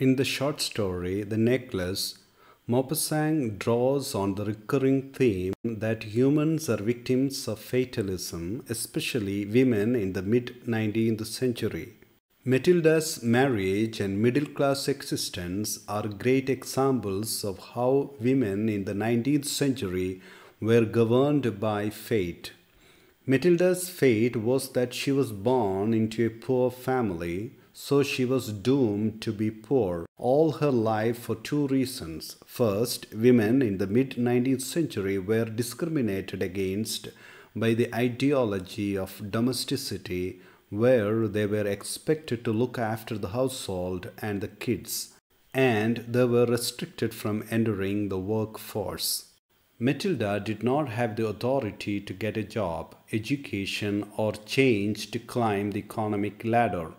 In the short story, The Necklace, Maupassant draws on the recurring theme that humans are victims of fatalism, especially women in the mid 19th century. Matilda's marriage and middle class existence are great examples of how women in the 19th century were governed by fate. Matilda's fate was that she was born into a poor family so she was doomed to be poor all her life for two reasons. First, women in the mid 19th century were discriminated against by the ideology of domesticity, where they were expected to look after the household and the kids, and they were restricted from entering the workforce. Matilda did not have the authority to get a job, education, or change to climb the economic ladder.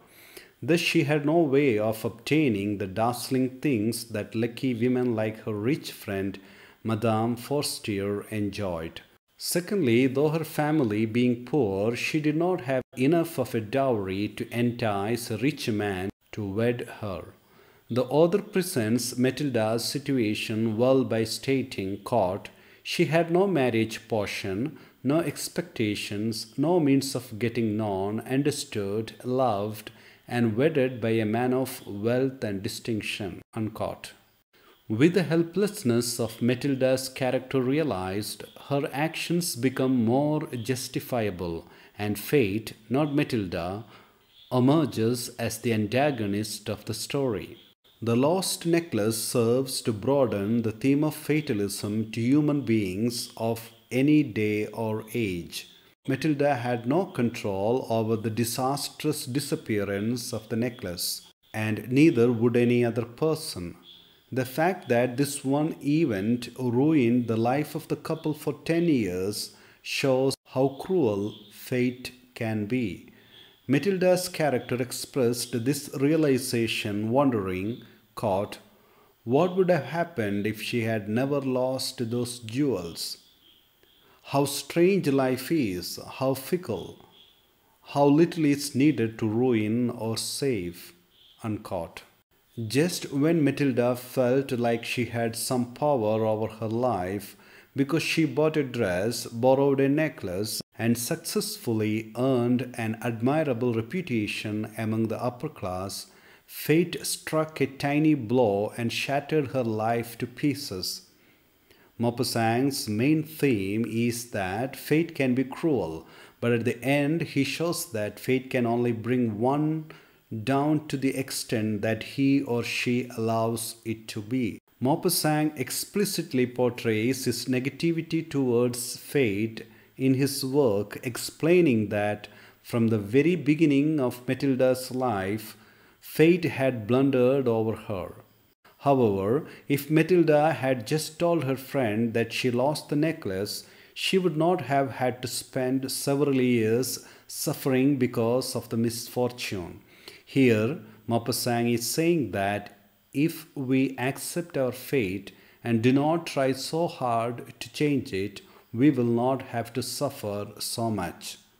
Thus she had no way of obtaining the dazzling things that lucky women like her rich friend Madame Forster, enjoyed. Secondly, though her family being poor, she did not have enough of a dowry to entice a rich man to wed her. The author presents Matilda's situation well by stating, caught, she had no marriage portion, no expectations, no means of getting known, understood, loved, and wedded by a man of wealth and distinction. Unquote. With the helplessness of Matilda's character realized, her actions become more justifiable, and fate, not Matilda, emerges as the antagonist of the story. The lost necklace serves to broaden the theme of fatalism to human beings of any day or age. Matilda had no control over the disastrous disappearance of the necklace, and neither would any other person. The fact that this one event ruined the life of the couple for 10 years shows how cruel fate can be. Matilda's character expressed this realization wondering, caught, what would have happened if she had never lost those jewels? how strange life is, how fickle, how little is needed to ruin or save. Uncaught. Just when Matilda felt like she had some power over her life because she bought a dress, borrowed a necklace, and successfully earned an admirable reputation among the upper class, fate struck a tiny blow and shattered her life to pieces Maupassant's main theme is that fate can be cruel, but at the end he shows that fate can only bring one down to the extent that he or she allows it to be. Maupassant explicitly portrays his negativity towards fate in his work, explaining that from the very beginning of Matilda's life, fate had blundered over her. However, if Matilda had just told her friend that she lost the necklace, she would not have had to spend several years suffering because of the misfortune. Here, Maupassant is saying that if we accept our fate and do not try so hard to change it, we will not have to suffer so much.